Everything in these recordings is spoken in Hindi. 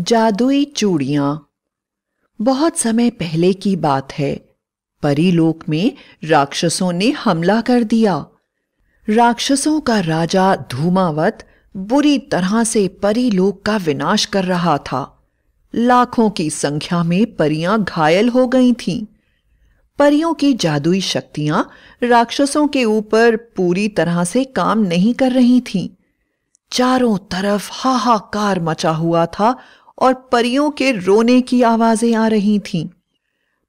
जादुई चूड़ियां बहुत समय पहले की बात है परीलोक में राक्षसों ने हमला कर दिया राक्षसों का राजा धूमावत बुरी तरह से परीलोक का विनाश कर रहा था लाखों की संख्या में परियां घायल हो गई थीं परियों की जादुई शक्तियां राक्षसों के ऊपर पूरी तरह से काम नहीं कर रही थीं चारों तरफ हाहाकार मचा हुआ था और परियों के रोने की आवाजें आ रही थीं।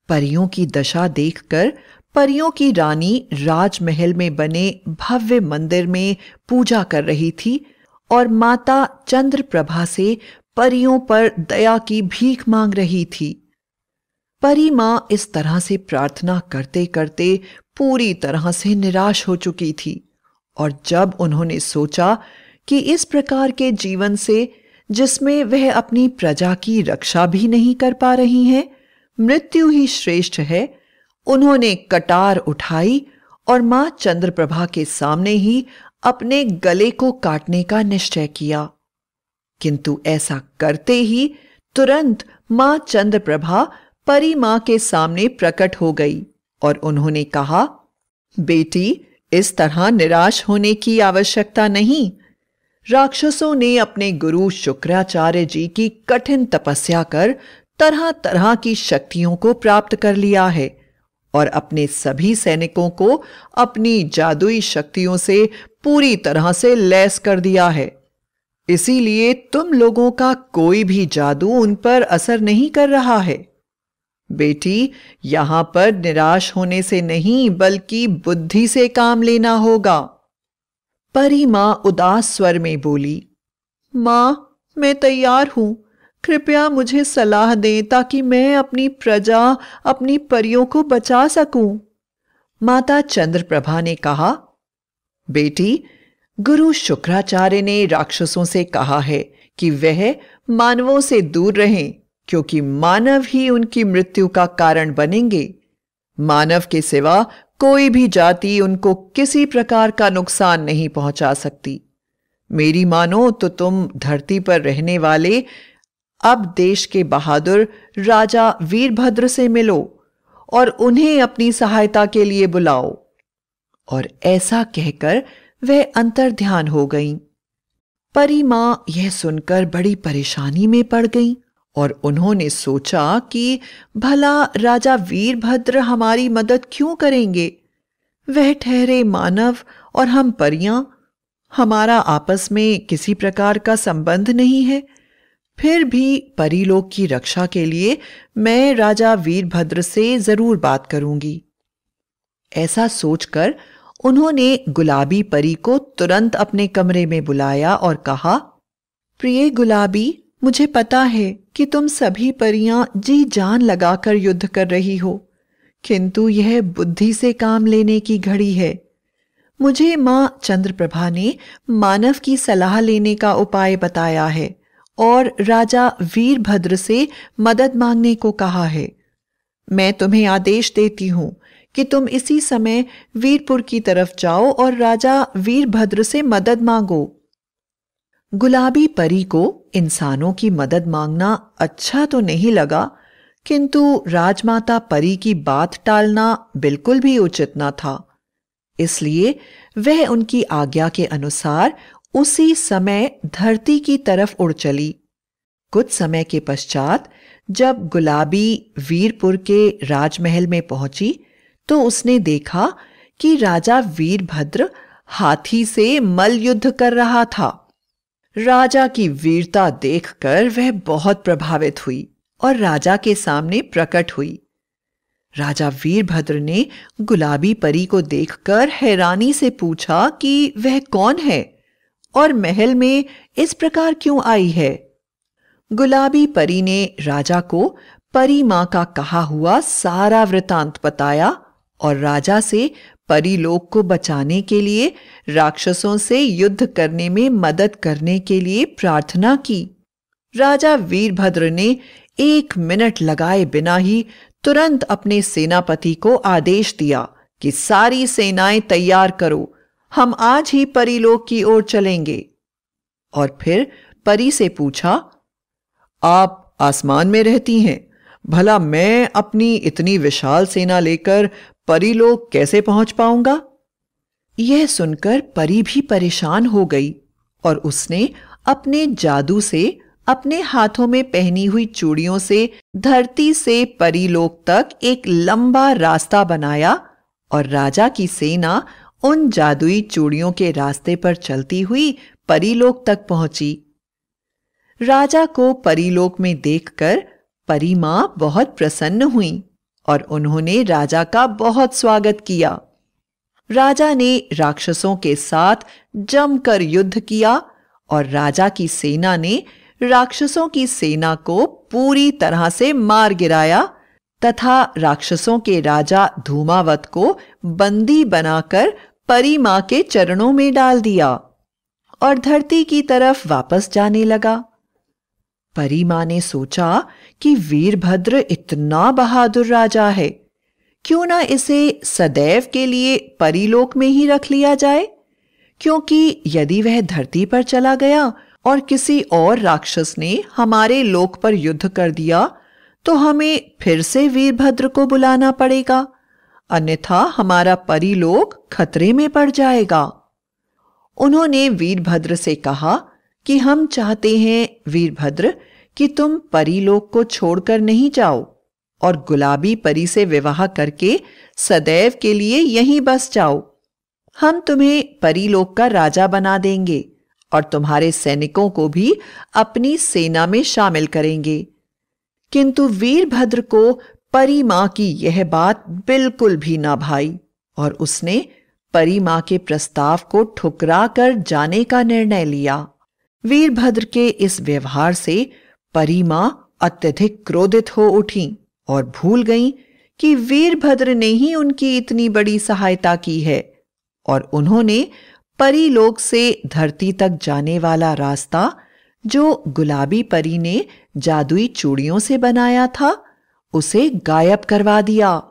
परियों की दशा देखकर परियों की रानी राजमहल में बने भव्य मंदिर में पूजा कर रही थी और माता चंद्रप्रभा से परियों पर दया की भीख मांग रही थी परी मां इस तरह से प्रार्थना करते करते पूरी तरह से निराश हो चुकी थी और जब उन्होंने सोचा कि इस प्रकार के जीवन से जिसमें वह अपनी प्रजा की रक्षा भी नहीं कर पा रही हैं मृत्यु ही श्रेष्ठ है उन्होंने कटार उठाई और मां चंद्रप्रभा के सामने ही अपने गले को काटने का निश्चय किया किंतु ऐसा करते ही तुरंत मां चंद्रप्रभा परी मां के सामने प्रकट हो गई और उन्होंने कहा बेटी इस तरह निराश होने की आवश्यकता नहीं राक्षसों ने अपने गुरु शुक्राचार्य जी की कठिन तपस्या कर तरह तरह की शक्तियों को प्राप्त कर लिया है और अपने सभी सैनिकों को अपनी जादुई शक्तियों से पूरी तरह से लैस कर दिया है इसीलिए तुम लोगों का कोई भी जादू उन पर असर नहीं कर रहा है बेटी यहां पर निराश होने से नहीं बल्कि बुद्धि से काम लेना होगा परी माँ उदास स्वर में बोली माँ मैं तैयार हूं कृपया मुझे सलाह दें ताकि मैं अपनी प्रजा अपनी परियों को बचा सकूं माता चंद्रप्रभा ने कहा बेटी गुरु शुक्राचार्य ने राक्षसों से कहा है कि वह मानवों से दूर रहें क्योंकि मानव ही उनकी मृत्यु का कारण बनेंगे मानव के सिवा कोई भी जाति उनको किसी प्रकार का नुकसान नहीं पहुंचा सकती मेरी मानो तो तुम धरती पर रहने वाले अब देश के बहादुर राजा वीरभद्र से मिलो और उन्हें अपनी सहायता के लिए बुलाओ और ऐसा कहकर वह अंतर ध्यान हो गई परी मां यह सुनकर बड़ी परेशानी में पड़ गई और उन्होंने सोचा कि भला राजा वीरभद्र हमारी मदद क्यों करेंगे वह ठहरे मानव और हम परियां हमारा आपस में किसी प्रकार का संबंध नहीं है फिर भी परीलोक की रक्षा के लिए मैं राजा वीरभद्र से जरूर बात करूंगी ऐसा सोचकर उन्होंने गुलाबी परी को तुरंत अपने कमरे में बुलाया और कहा प्रिय गुलाबी मुझे पता है कि तुम सभी परियां जी जान लगाकर युद्ध कर रही हो किंतु यह बुद्धि से काम लेने की घड़ी है मुझे मां चंद्रप्रभा ने मानव की सलाह लेने का उपाय बताया है और राजा वीरभद्र से मदद मांगने को कहा है मैं तुम्हें आदेश देती हूं कि तुम इसी समय वीरपुर की तरफ जाओ और राजा वीरभद्र से मदद मांगो गुलाबी परी को इंसानों की मदद मांगना अच्छा तो नहीं लगा किंतु राजमाता परी की बात टालना बिल्कुल भी उचित न था इसलिए वह उनकी आज्ञा के अनुसार उसी समय धरती की तरफ उड़ चली कुछ समय के पश्चात जब गुलाबी वीरपुर के राजमहल में पहुंची तो उसने देखा कि राजा वीरभद्र हाथी से मल युद्ध कर रहा था राजा की वीरता देखकर वह बहुत प्रभावित हुई और राजा के सामने प्रकट हुई राजा वीरभद्र ने गुलाबी परी को देखकर हैरानी से पूछा कि वह कौन है और महल में इस प्रकार क्यों आई है गुलाबी परी ने राजा को परी मां का कहा हुआ सारा वृतांत बताया और राजा से परीलोक को बचाने के लिए राक्षसों से युद्ध करने में मदद करने के लिए प्रार्थना की राजा वीरभद्र ने एक मिनट लगाए बिना ही तुरंत अपने सेनापति को आदेश दिया कि सारी सेनाएं तैयार करो हम आज ही परीलोक की ओर चलेंगे और फिर परी से पूछा आप आसमान में रहती हैं भला मैं अपनी इतनी विशाल सेना लेकर परीलोक कैसे पहुंच पाऊंगा यह सुनकर परी भी परेशान हो गई और उसने अपने जादू से अपने हाथों में पहनी हुई चूड़ियों से धरती से परीलोक तक एक लंबा रास्ता बनाया और राजा की सेना उन जादुई चूड़ियों के रास्ते पर चलती हुई परीलोक तक पहुंची राजा को परीलोक में देखकर परी मां बहुत प्रसन्न हुई और उन्होंने राजा का बहुत स्वागत किया राजा ने राक्षसों के साथ जमकर युद्ध किया और राजा की सेना ने राक्षसों की सेना को पूरी तरह से मार गिराया तथा राक्षसों के राजा धूमावत को बंदी बनाकर परी मां के चरणों में डाल दिया और धरती की तरफ वापस जाने लगा परिमा ने सोचा कि वीरभद्र इतना बहादुर राजा है क्यों ना इसे सदैव के लिए परिलोक में ही रख लिया जाए क्योंकि यदि वह धरती पर चला गया और किसी और राक्षस ने हमारे लोक पर युद्ध कर दिया तो हमें फिर से वीरभद्र को बुलाना पड़ेगा अन्यथा हमारा परिलोक खतरे में पड़ जाएगा उन्होंने वीरभद्र से कहा कि हम चाहते हैं वीरभद्र कि तुम परीलोक को छोड़कर नहीं जाओ और गुलाबी परी से विवाह करके सदैव के लिए यहीं बस जाओ हम तुम्हें परीलोक का राजा बना देंगे और तुम्हारे सैनिकों को भी अपनी सेना में शामिल करेंगे किंतु वीरभद्र को परी मां की यह बात बिल्कुल भी ना भाई और उसने परी मां के प्रस्ताव को ठुकरा कर जाने का निर्णय लिया वीरभद्र के इस व्यवहार से परीमा अत्यधिक क्रोधित हो उठी और भूल गईं कि वीरभद्र ने ही उनकी इतनी बड़ी सहायता की है और उन्होंने परीलोक से धरती तक जाने वाला रास्ता जो गुलाबी परी ने जादुई चूड़ियों से बनाया था उसे गायब करवा दिया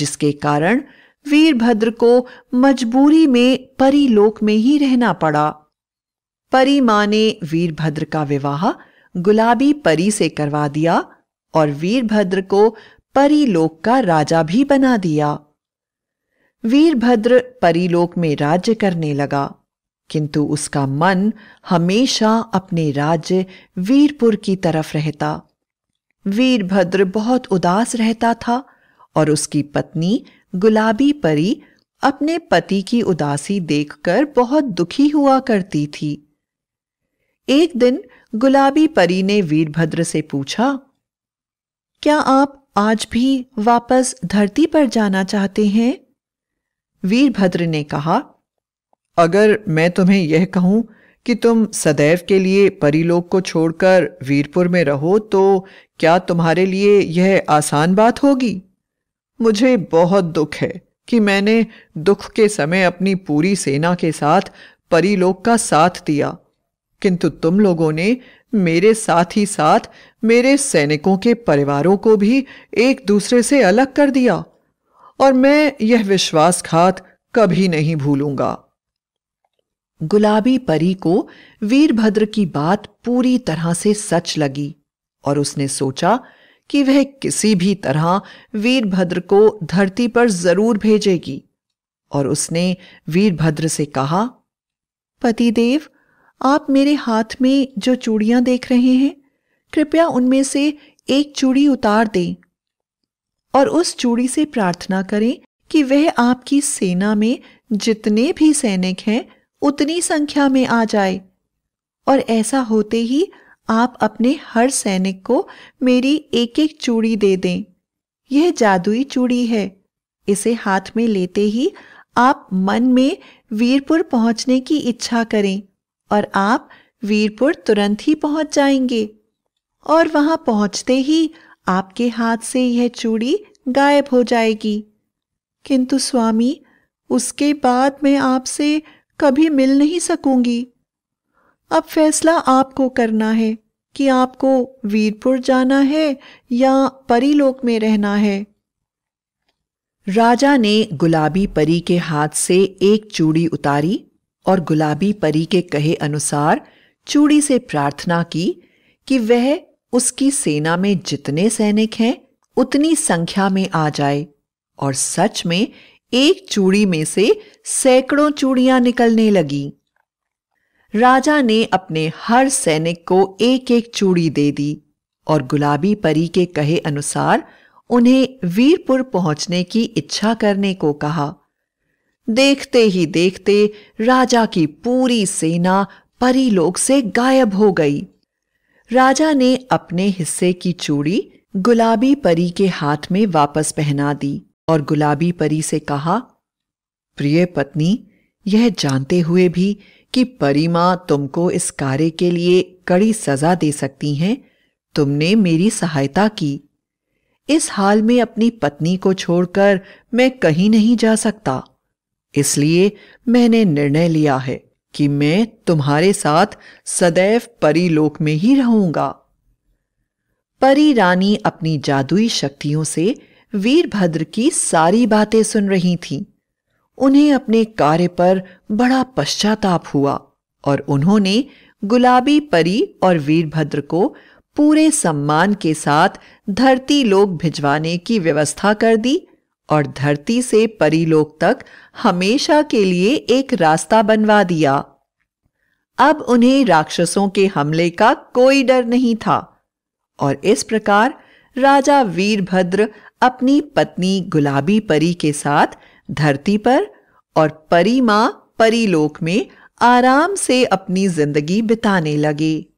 जिसके कारण वीरभद्र को मजबूरी में परीलोक में ही रहना पड़ा परी माँ ने वीरभद्र का विवाह गुलाबी परी से करवा दिया और वीरभद्र को परीलोक का राजा भी बना दिया वीरभद्र परीलोक में राज्य करने लगा किंतु उसका मन हमेशा अपने राज्य वीरपुर की तरफ रहता वीरभद्र बहुत उदास रहता था और उसकी पत्नी गुलाबी परी अपने पति की उदासी देखकर बहुत दुखी हुआ करती थी एक दिन गुलाबी परी ने वीरभद्र से पूछा क्या आप आज भी वापस धरती पर जाना चाहते हैं वीरभद्र ने कहा अगर मैं तुम्हें यह कहूं कि तुम सदैव के लिए परिलोक को छोड़कर वीरपुर में रहो तो क्या तुम्हारे लिए यह आसान बात होगी मुझे बहुत दुख है कि मैंने दुख के समय अपनी पूरी सेना के साथ परिलोक का साथ दिया किंतु तुम लोगों ने मेरे साथ ही साथ मेरे सैनिकों के परिवारों को भी एक दूसरे से अलग कर दिया और मैं यह विश्वासघात कभी नहीं भूलूंगा गुलाबी परी को वीरभद्र की बात पूरी तरह से सच लगी और उसने सोचा कि वह किसी भी तरह वीरभद्र को धरती पर जरूर भेजेगी और उसने वीरभद्र से कहा पतिदेव आप मेरे हाथ में जो चूड़ियां देख रहे हैं कृपया उनमें से एक चूड़ी उतार दें और उस चूड़ी से प्रार्थना करें कि वह आपकी सेना में जितने भी सैनिक हैं उतनी संख्या में आ जाए और ऐसा होते ही आप अपने हर सैनिक को मेरी एक एक चूड़ी दे दें यह जादुई चूड़ी है इसे हाथ में लेते ही आप मन में वीरपुर पहुंचने की इच्छा करें और आप वीरपुर तुरंत ही पहुंच जाएंगे और वहां पहुंचते ही आपके हाथ से यह चूड़ी गायब हो जाएगी किंतु स्वामी उसके बाद मैं आपसे कभी मिल नहीं सकूंगी अब फैसला आपको करना है कि आपको वीरपुर जाना है या परीलोक में रहना है राजा ने गुलाबी परी के हाथ से एक चूड़ी उतारी और गुलाबी परी के कहे अनुसार चूड़ी से प्रार्थना की कि वह उसकी सेना में जितने सैनिक हैं उतनी संख्या में आ जाए और सच में एक चूड़ी में से सैकड़ों चूड़ियां निकलने लगी राजा ने अपने हर सैनिक को एक एक चूड़ी दे दी और गुलाबी परी के कहे अनुसार उन्हें वीरपुर पहुंचने की इच्छा करने को कहा देखते ही देखते राजा की पूरी सेना परीलोक से गायब हो गई राजा ने अपने हिस्से की चूड़ी गुलाबी परी के हाथ में वापस पहना दी और गुलाबी परी से कहा प्रिय पत्नी यह जानते हुए भी कि मां तुमको इस कार्य के लिए कड़ी सजा दे सकती हैं तुमने मेरी सहायता की इस हाल में अपनी पत्नी को छोड़कर मैं कहीं नहीं जा सकता इसलिए मैंने निर्णय लिया है कि मैं तुम्हारे साथ सदैव परीलोक में ही रहूंगा परी रानी अपनी जादुई शक्तियों से वीरभद्र की सारी बातें सुन रही थीं। उन्हें अपने कार्य पर बड़ा पश्चाताप हुआ और उन्होंने गुलाबी परी और वीरभद्र को पूरे सम्मान के साथ धरती लोग भिजवाने की व्यवस्था कर दी और धरती से परीलोक तक हमेशा के लिए एक रास्ता बनवा दिया अब उन्हें राक्षसों के हमले का कोई डर नहीं था और इस प्रकार राजा वीरभद्र अपनी पत्नी गुलाबी परी के साथ धरती पर और परी मां परीलोक में आराम से अपनी जिंदगी बिताने लगे